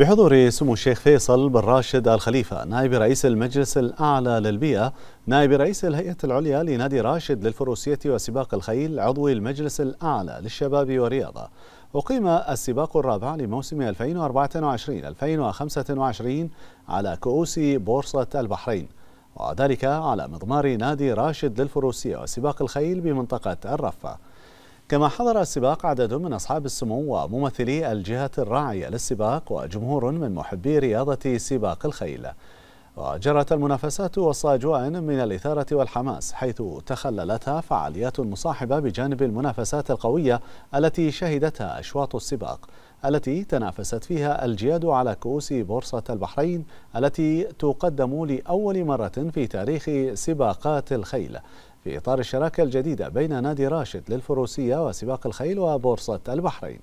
بحضور سمو الشيخ فيصل بن راشد الخليفة نائب رئيس المجلس الأعلى للبيئة نائب رئيس الهيئة العليا لنادي راشد للفروسية وسباق الخيل عضو المجلس الأعلى للشباب والرياضة أقيم السباق الرابع لموسم 2024-2025 على كؤوس بورصة البحرين وذلك على مضمار نادي راشد للفروسية وسباق الخيل بمنطقة الرفة كما حضر السباق عدد من أصحاب السمو وممثلي الجهة الراعية للسباق وجمهور من محبي رياضة سباق الخيل وجرت المنافسات وسط أجواء من الإثارة والحماس حيث تخللتها فعاليات مصاحبة بجانب المنافسات القوية التي شهدتها أشواط السباق التي تنافست فيها الجياد على كؤوس بورصة البحرين التي تقدم لأول مرة في تاريخ سباقات الخيل في إطار الشراكة الجديدة بين نادي راشد للفروسية وسباق الخيل وبورصة البحرين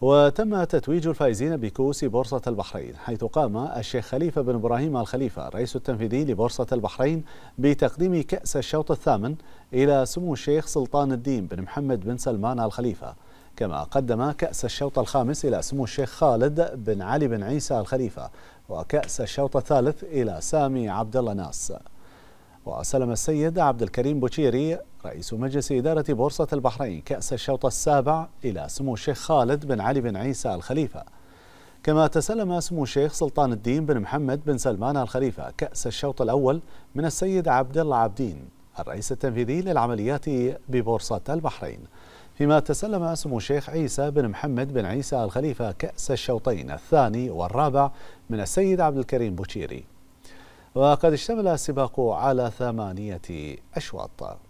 وتم تتويج الفائزين بكؤوس بورصة البحرين حيث قام الشيخ خليفة بن إبراهيم الخليفة الرئيس التنفيذي لبورصة البحرين بتقديم كأس الشوط الثامن إلى سمو الشيخ سلطان الدين بن محمد بن سلمان الخليفة كما قدم كأس الشوط الخامس إلى سمو الشيخ خالد بن علي بن عيسى الخليفة وكأس الشوط الثالث إلى سامي عبد الله ناس وسلم السيد عبد الكريم بوشيري رئيس مجلس إدارة بورصة البحرين كأس الشوط السابع إلى سمو الشيخ خالد بن علي بن عيسى الخليفة كما تسلم سمو الشيخ سلطان الدين بن محمد بن سلمان الخليفة كأس الشوط الأول من السيد عبد الله عبدين الرئيس التنفيذي للعمليات ببورصة البحرين فيما تسلم سمو الشيخ عيسى بن محمد بن عيسى الخليفة كأس الشوطين الثاني والرابع من السيد عبد الكريم بوشيري وقد اشتمل السباق على ثمانية أشواط